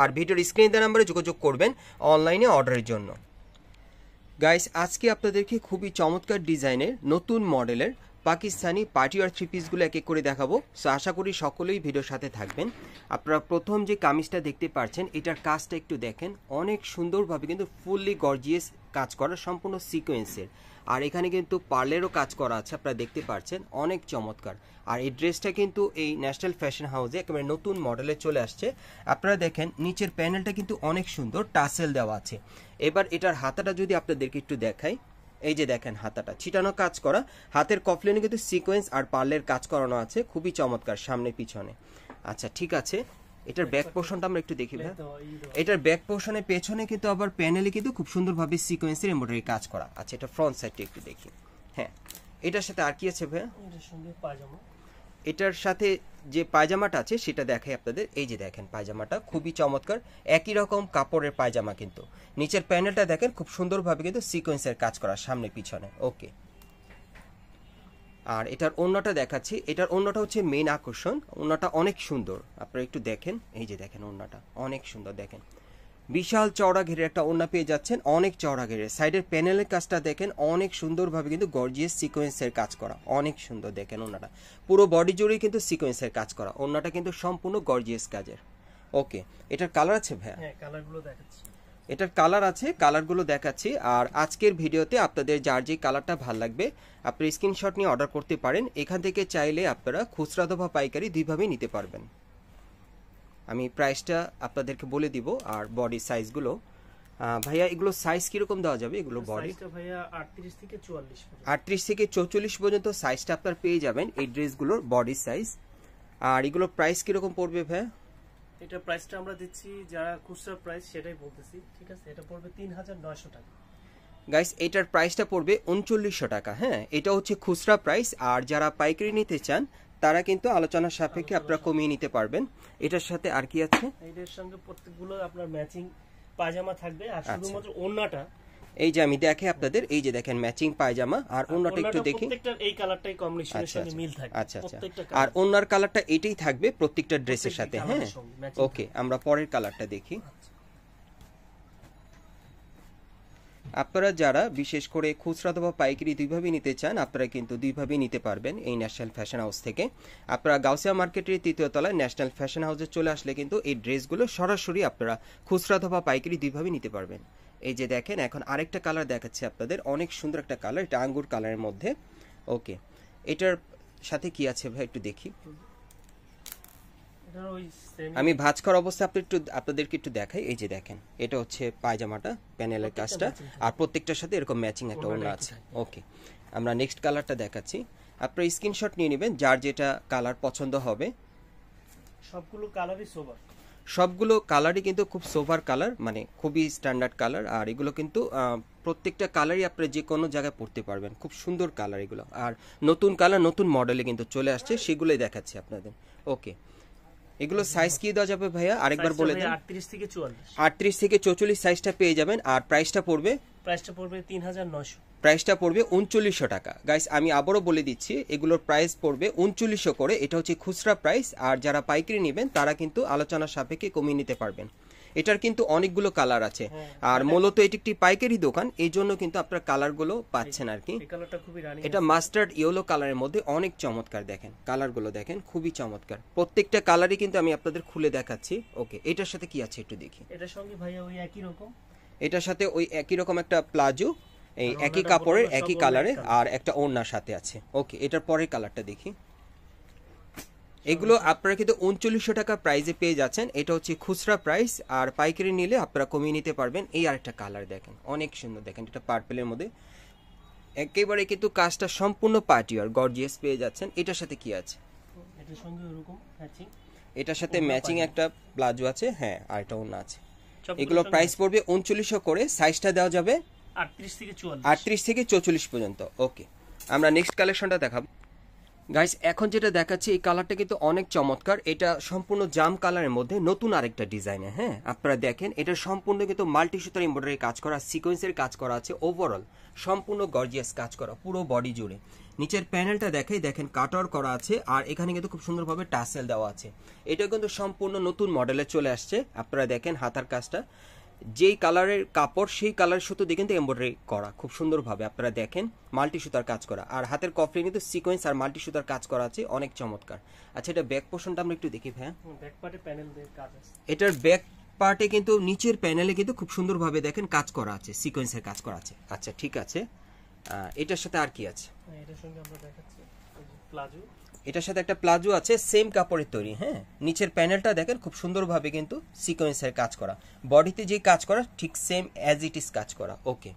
আর ভিডিওর স্ক্রিনে দেওয়া নাম্বারে যোগাযোগ করবেন অনলাইনে অর্ডারের জন্য গাইস আজকে আপনাদেরকে খুবই চমৎকার ডিজাইনের নতুন মডেলের পাকিস্তানি পার্টি আর থ্রি পিসগুলো এক এক করে দেখাবো সো আশা করি সকলেই ভিডিওর সাথে থাকবেন আপনারা প্রথম যে কামিজটা দেখতে পাচ্ছেন এটার কাজটা একটু দেখেন অনেক সুন্দরভাবে কিন্তু ফুললি গর্জিয়াস কাজ করা সম্পূর্ণ সিকোয়েন্সের আর এখানে কিন্তু পার্লেরও কাজ করা আছে আপনারা দেখতে পাচ্ছেন অনেক চমৎকার আর এই ড্রেসটা কিন্তু এই ন্যাশনাল ফ্যাশন হাউসে একেবারে নতুন মডেলে চলে আসছে আপনারা দেখেন নিচের প্যানেলটা কিন্তু অনেক সুন্দর টাসেল দেওয়া আছে এবার এটার হাতাটা যদি আপনাদেরকে একটু দেখাই এই যে দেখেন হাতাটা ছিটানো কাজ করা হাতের কফলেনে কিন্তু সিকোয়েন্স আর পার্লের কাজ করানো আছে খুবই চমৎকার সামনে পিছনে আচ্ছা ঠিক আছে এটার ব্যাক পোর্শনটা আমরা একটু দেখি ভাই এটার ব্যাক পোর্শনের পেছনে কিন্তু আবার প্যানেলে কিন্তু খুব সুন্দরভাবে সিকোয়েন্সের এমব্রয়ডারি কাজ করা আচ্ছা এটা ফ্রন্ট সাইডটা একটু দেখি হ্যাঁ এটার সাথে আর কি আছে ভাই সঙ্গে পাজামা এটার সাথে যে পায়জামাটা আছে সেটা দেখাই আপনাদের এই যে দেখেন পায়জামাটা খুবই চমৎকার একই রকম কাপড়ের পায়জামা কিন্তু নিচের প্যানেলটা দেখেন খুব সুন্দরভাবে কিন্তু সিকোয়েন্সের কাজ করা সামনে পিছনে ওকে আর এটার অন্যটা দেখাচ্ছি এটার অন্যটা হচ্ছে মেন আকর্ষণ অন্যটা অনেক সুন্দর আপনারা একটু দেখেন এই যে দেখেন অন্যটা অনেক সুন্দর দেখেন বিশাল চওড়া ঘেরের একটা ওড়না পেয়ে যাচ্ছেন অনেক চওড়া ঘেরের সাইডের প্যানেলের কাজটা দেখেন অনেক সুন্দরভাবে কিন্তু গর্জিয়াস সিকোয়েন্সের কাজ করা অনেক সুন্দর দেখেন ওনাটা পুরো বডি জুড়েই কিন্তু সিকোয়েন্সের কাজ করা ওনাটা কিন্তু সম্পূর্ণ গর্জিয়াস কাজের ওকে এটার কালার আছে ভাইয়া হ্যাঁ কালারগুলো দেখাচ্ছি এটার কালার আছে কালারগুলো দেখাচ্ছি আর আজকের ভিডিওতে আপনাদের যার যে কালারটা ভাল লাগবে আপনি স্ক্রিনশট নিয়ে অর্ডার করতে পারেন এখান থেকে চাইলে আপনারা খুচরা দফা পাইকারি দুইভাবেই নিতে পারবেন আমি প্রাইসটা আপনাদেরকে বলে দিব আর বডি সাইজগুলো ভাইয়া এগুলো সাইজ কিরকম দেওয়া যাবে এগুলো বডি ভাইয়া আটত্রিশ থেকে চুয়াল্লিশ আটত্রিশ থেকে চৌচল্লিশ পর্যন্ত সাইজটা আপনার পেয়ে যাবেন এই ড্রেসগুলোর বডি সাইজ আর এগুলো প্রাইস কিরকম পড়বে ভাইয়া এটা প্রাইসটা আমরা দিচ্ছি যারা খুচরা প্রাইস সেটাই বলতেছি ঠিক আছে এটা পড়বে তিন হাজার নয়শো টাকা গাইস এটার প্রাইসটা পড়বে উনচল্লিশশো টাকা হ্যাঁ এটা হচ্ছে খুচরা প্রাইস আর যারা পাইকারি নিতে চান তারা কিন্তু আলোচনার সাপেক্ষে আপনারা কমিয়ে নিতে পারবেন এটার সাথে আর কি আছে এটার সঙ্গে প্রত্যেকগুলো আপনার ম্যাচিং পায়জামা থাকবে আর আচ্ছা। শুধুমাত্র ওন্নাটা এই যে আমি দেখে আপনাদের এই যে দেখেন ম্যাচিং পায়জামা আর অন্যটা একটু দেখি এই কালারটাই কম্বিনেশনের আচ্ছা, সাথে মিল থাকে আচ্ছা আচ্ছা আর অন্যার কালারটা এটাই থাকবে প্রত্যেকটা ড্রেসের সাথে হ্যাঁ ওকে আমরা পরের কালারটা দেখি আচ্ছা। আপনারা যারা বিশেষ করে খুচরা অথবা পাইকারি দুইভাবে নিতে চান আপনারা কিন্তু দুইভাবেই নিতে পারবেন এই ন্যাশনাল ফ্যাশন হাউস থেকে আপনারা গাউসিয়া মার্কেটের তৃতীয় তলায় ন্যাশনাল ফ্যাশন হাউসে চলে আসলে কিন্তু এই ড্রেসগুলো সরাসরি আপনারা খুচরা অথবা পাইকারি দুইভাবে নিতে পারবেন এই যে দেখেন এখন আরেকটা কালার দেখাচ্ছে আপনাদের অনেক সুন্দর একটা কালার এটা আঙ্গুর কালারের মধ্যে ওকে এটার সাথে কি আছে ভাই একটু দেখি আমি ভাঁজ করার অবস্থা আপনি একটু আপনাদেরকে একটু দেখাই এই যে দেখেন এটা হচ্ছে পায়জামাটা প্যানেলের কাজটা আর প্রত্যেকটার সাথে এরকম ম্যাচিং একটা ওড়না আছে ওকে আমরা নেক্সট কালারটা দেখাচ্ছি আপনারা স্ক্রিনশট নিয়ে নেবেন যার যেটা কালার পছন্দ হবে সবগুলো কালারই সোবার সবগুলো কালারই কিন্তু খুব সোভার কালার মানে খুবই স্ট্যান্ডার্ড কালার আর এগুলো কিন্তু প্রত্যেকটা কালারই আপনি যে কোনো জায়গায় পড়তে পারবেন খুব সুন্দর কালার এগুলো আর নতুন কালার নতুন মডেলে কিন্তু চলে আসছে সেগুলোই দেখাচ্ছি আপনাদের ওকে এগুলো সাইজ কি দেওয়া যাবে ভাইয়া আরেকবার বলে দেন 38 থেকে 44 38 থেকে 44 সাইজটা পেয়ে যাবেন আর প্রাইসটা পড়বে প্রাইসটা পড়বে 3900 প্রাইসটা পড়বে উনচল্লিশশো টাকা গাইস আমি আবারও বলে দিচ্ছি এগুলোর প্রাইস পড়বে উনচল্লিশশো করে এটা হচ্ছে খুচরা প্রাইস আর যারা পাইকারি নেবেন তারা কিন্তু আলোচনার সাপেক্ষে কমিয়ে নিতে পারবেন এটার কিন্তু অনেকগুলো কালার আছে হ্যাঁ। আর মূলত এটি একটি পাইকারি দোকান এই জন্য কিন্তু আপনার কালারগুলো পাচ্ছেন আর কি এটা মাস্টার্ড ইয়েলো কালারের মধ্যে অনেক চমৎকার দেখেন কালারগুলো দেখেন খুবই চমৎকার প্রত্যেকটা কালারই কিন্তু আমি আপনাদের খুলে দেখাচ্ছি ওকে এটার সাথে কি আছে একটু দেখি এটার সঙ্গে ভাইয়া ওই একই রকম এটার সাথে ওই একই রকম একটা প্লাজো এই একই কাপড়ের একই কালারে আর একটা ওড়নার সাথে আছে ওকে এটার পরের কালারটা দেখি এগুলো আপনারা কিন্তু উনচল্লিশশো টাকা প্রাইজে পেয়ে যাচ্ছেন এটা হচ্ছে খুচরা প্রাইস আর পাইকারি নিলে আপনারা কমিয়ে নিতে পারবেন এই আরেকটা কালার দেখেন অনেক সুন্দর দেখেন এটা পার্পেলের মধ্যে একেবারে কিন্তু কাজটা সম্পূর্ণ পার্টি আর গর্জিয়াস পেয়ে যাচ্ছেন এটার সাথে কি আছে এটার এটার সাথে ম্যাচিং একটা প্লাজো আছে হ্যাঁ আর এটা অন্য আছে এগুলো প্রাইস পড়বে উনচল্লিশশো করে সাইজটা দেওয়া যাবে আটত্রিশ থেকে চুয়াল্লিশ আটত্রিশ থেকে চৌচল্লিশ পর্যন্ত ওকে আমরা নেক্সট কালেকশনটা দেখাবো গাইস এখন যেটা দেখাচ্ছি এই কালারটা কিন্তু অনেক চমৎকার এটা সম্পূর্ণ জাম কালারের মধ্যে নতুন আরেকটা ডিজাইনে হ্যাঁ আপনারা দেখেন এটা সম্পূর্ণ কিন্তু মাল্টি সুতার এমব্রয়ডারি কাজ করা সিকোয়েন্সের কাজ করা আছে ওভারঅল সম্পূর্ণ গর্জিয়াস কাজ করা পুরো বডি জুড়ে নিচের প্যানেলটা দেখেই দেখেন কাটর করা আছে আর এখানে কিন্তু খুব সুন্দরভাবে টাসেল দেওয়া আছে এটা কিন্তু সম্পূর্ণ নতুন মডেলে চলে আসছে আপনারা দেখেন হাতার কাজটা যেই কালারের কাপড় সেই কালারের সুতো দিয়ে কিন্তু এমব্রয়ডারি করা খুব সুন্দরভাবে আপনারা দেখেন মাল্টি সুতার কাজ করা আর হাতের কফলে কিন্তু সিকোয়েন্স আর মাল্টি সুতার কাজ করা আছে অনেক চমৎকার আচ্ছা এটা ব্যাক পোর্শনটা আমরা একটু দেখি ভাই ব্যাক পার্টে প্যানেল দিয়ে কাজ আছে এটার ব্যাক পার্টে কিন্তু নিচের প্যানেলে কিন্তু খুব সুন্দরভাবে দেখেন কাজ করা আছে সিকোয়েন্সের কাজ করা আছে আচ্ছা ঠিক আছে এটার সাথে আর কি আছে হ্যাঁ, এটার সঙ্গে আমরা দেখাচ্ছি প্লাজো এটার সাথে একটা প্লাজো আছে সেম কাপড়ের তৈরি হ্যাঁ নিচের প্যানেলটা দেখেন খুব সুন্দরভাবে কিন্তু সিকোয়েন্সের কাজ করা বডিতে যে কাজ করা ঠিক সেম অ্যাজ ইট ইজ কাজ করা ওকে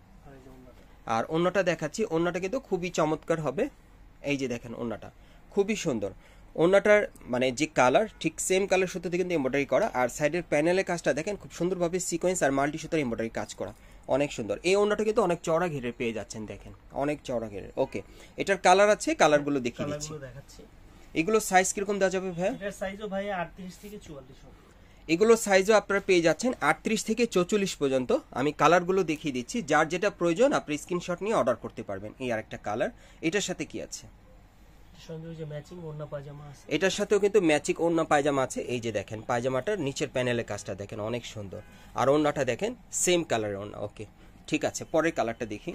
আর অন্যটা দেখাচ্ছি অন্যটা কিন্তু খুবই চমৎকার হবে এই যে দেখেন অন্যটা খুবই সুন্দর অন্যটার মানে যে কালার ঠিক সেম কালার সুতোতে কিন্তু এম্ব্রয়ডারি করা আর সাইডের প্যানেলের কাজটা দেখেন খুব সুন্দরভাবে সিকোয়েন্স আর মাল্টি সুতোর এম্ব্রয়ডারি কাজ করা অনেক সুন্দর এই অন্যটা কিন্তু অনেক চওড়া ঘেরে পেয়ে যাচ্ছেন দেখেন অনেক চওড়া ঘেরে ওকে এটার কালার আছে কালারগুলো দেখিয়ে দিচ্ছি এগুলো সাইজ কিরকম দেওয়া যাবে ভাই এটার সাইজও ভাই 38 থেকে 44 এগুলো সাইজও আপনারা পেয়ে যাচ্ছেন আটত্রিশ থেকে 44 পর্যন্ত আমি কালারগুলো দেখিয়ে দিচ্ছি যার যেটা প্রয়োজন আপনি স্ক্রিনশট নিয়ে অর্ডার করতে পারবেন এই আরেকটা কালার এটার সাথে কি আছে এটার সাথেও কিন্তু ম্যাচিং ওড়না পায়জামা আছে এই যে দেখেন পায়জামাটার নিচের প্যানেলের কাজটা দেখেন অনেক সুন্দর আর ওড়নাটা দেখেন সেম কালারের ওড়না ওকে ঠিক আছে পরের কালারটা দেখি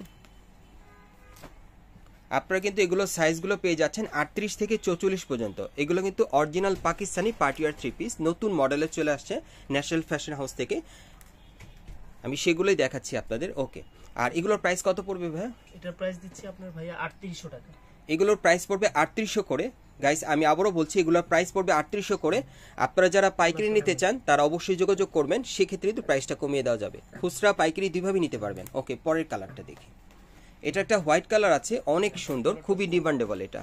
আপনারা কিন্তু এগুলো সাইজগুলো পেয়ে যাচ্ছেন আটত্রিশ থেকে চৌচল্লিশ পর্যন্ত এগুলো কিন্তু original Pakistani party wear three piece নতুন মডেলে চলে আসছে ন্যাশনাল ফ্যাশন হাউস থেকে আমি সেগুলোই দেখাচ্ছি আপনাদের ওকে আর এগুলোর প্রাইস কত পড়বে ভাইয়া এটার প্রাইস দিচ্ছি আপনার ভাইয়া আটত্রিশশো টাকা এগুলোর প্রাইস পড়বে আটত্রিশশো করে গাইস আমি আবারও বলছি এগুলোর প্রাইস পড়বে আটত্রিশশো করে আপনারা যারা পাইকারি নিতে চান তারা অবশ্যই যোগাযোগ করবেন সেক্ষেত্রে কিন্তু প্রাইসটা কমিয়ে দেওয়া যাবে খুচরা পাইকারি দুইভাবে নিতে পারবেন ওকে পরের কালারটা দেখি এটা একটা হোয়াইট কালার আছে অনেক সুন্দর খুবই ডিমান্ডেবল এটা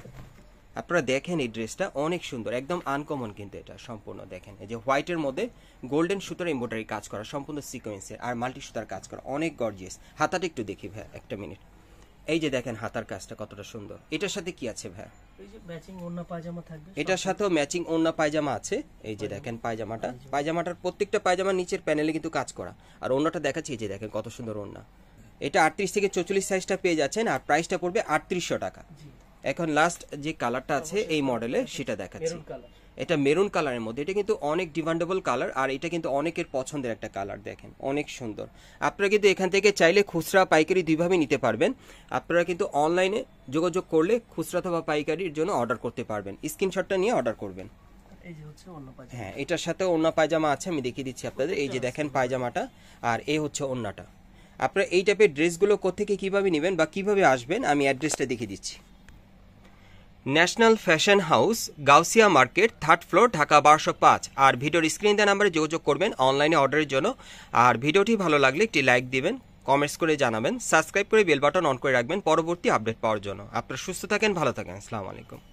আপনারা দেখেন এই ড্রেসটা অনেক সুন্দর একদম আনকমন কিন্তু এটা সম্পূর্ণ দেখেন এই যে হোয়াইটের মধ্যে গোল্ডেন সুতার এম্বোডারি কাজ করা সম্পূর্ণ সিকোয়েন্সের আর মাল্টি সুতার কাজ করা অনেক গর্জিয়াস হাতাটা একটু দেখি ভাই একটা মিনিট এই যে দেখেন হাতার কাজটা কতটা সুন্দর এটার সাথে কি আছে ভাই এটার সাথেও ম্যাচিং ওন্না পায়জামা আছে এই যে দেখেন পায়জামাটা পায়জামাটার প্রত্যেকটা পায়জামা নিচের প্যানেলে কিন্তু কাজ করা আর ওন্নাটা দেখাচ্ছি যে দেখেন কত সুন্দর ওন্না এটা আটত্রিশ থেকে চৌচল্লিশ সাইজটা পেয়ে যাচ্ছেন আর প্রাইসটা পড়বে আটত্রিশশো টাকা এখন লাস্ট যে কালারটা আছে এই মডেলে সেটা দেখাচ্ছি এটা মেরুন কালারের মধ্যে এটা কিন্তু অনেক ডিমান্ডেবল কালার আর এটা কিন্তু অনেকের পছন্দের একটা কালার দেখেন অনেক সুন্দর আপনারা কিন্তু এখান থেকে চাইলে খুচরা পাইকারি দুইভাবে নিতে পারবেন আপনারা কিন্তু অনলাইনে যোগাযোগ করলে খুচরা অথবা পাইকারির জন্য অর্ডার করতে পারবেন স্ক্রিনশটটা নিয়ে অর্ডার করবেন হ্যাঁ এটার সাথে অন্য পায়জামা আছে আমি দেখিয়ে দিচ্ছি আপনাদের এই যে দেখেন পায়জামাটা আর এ হচ্ছে অন্যটা আপনারা এই টাইপের ড্রেসগুলো কোথেকে কীভাবে নেবেন বা কিভাবে আসবেন আমি অ্যাড্রেসটা দেখিয়ে দিচ্ছি national fashion house Gausia market third floor Dhaka বারোশো পাঁচ আর ভিডিওর স্ক্রিন দেওয়া নাম্বারে যোগাযোগ করবেন অনলাইনে অর্ডারের জন্য আর ভিডিওটি ভালো লাগলে একটি লাইক দিবেন কমেন্টস করে জানাবেন সাবস্ক্রাইব করে বেল বাটন অন করে রাখবেন পরবর্তী আপডেট পাওয়ার জন্য আপনারা সুস্থ থাকেন ভালো থাকেন আসসালামু আলাইকুম